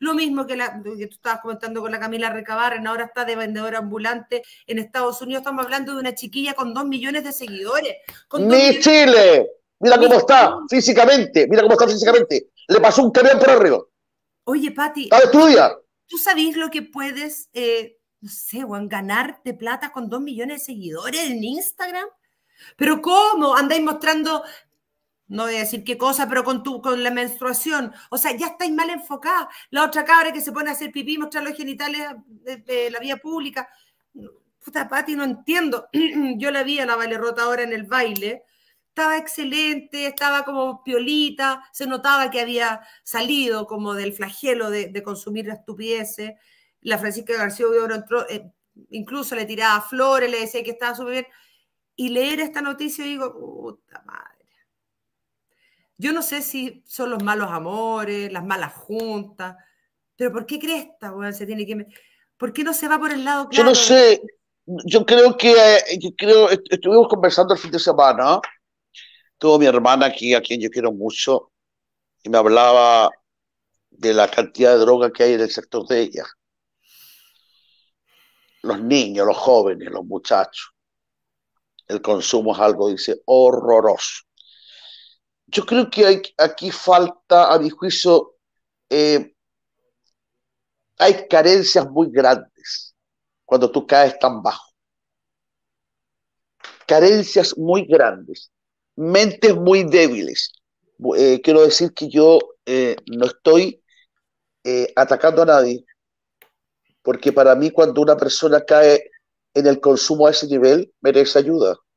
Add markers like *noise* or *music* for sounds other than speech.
Lo mismo que, la, tú estabas comentando con la Camila Recabarren, ahora está de vendedora ambulante en Estados Unidos. Estamos hablando de una chiquilla con dos millones de seguidores. ¡Mi Chile! Mira cómo está físicamente, mira cómo está físicamente. Le pasó un camión por arriba. Oye, Pati. estudia. ¿Tú sabes lo que puedes, eh, no sé, Juan, ganar de plata con dos millones de seguidores en Instagram? Pero ¿cómo? Andáis mostrando no voy a decir qué cosa, pero con, tu, con la menstruación. O sea, ya estáis mal enfocada. La otra cabra que se pone a hacer pipí, mostrar los genitales eh, de, la vía pública. Puta, Pati, no entiendo. *clears throat* Yo la vi a la Vale ahora en el baile. Estaba excelente, estaba como piolita, se notaba que había salido como del flagelo de, consumir la estupideces. La Francisca García Obrador entró, eh, incluso le tiraba flores, le decía que estaba súper bien. Y leer esta noticia digo, puta madre yo no sé si son los malos amores, las malas juntas, pero ¿por qué cresta, weón, se tiene que... ¿Por qué no se va por el lado claro? Yo no sé, yo creo que, eh, creo, estuvimos conversando el fin de semana, tuvo mi hermana aquí, a quien yo quiero mucho, y me hablaba de la cantidad de droga que hay en el sector de ella. Los niños, los jóvenes, los muchachos. El consumo es algo, dice, horroroso yo creo que hay, aquí falta, a mi juicio, eh, hay carencias muy grandes cuando tú caes tan bajo. Carencias muy grandes, mentes muy débiles. Eh, quiero decir que yo eh, no estoy atacando a nadie, porque para mí cuando una persona cae en el consumo a ese nivel, merece ayuda.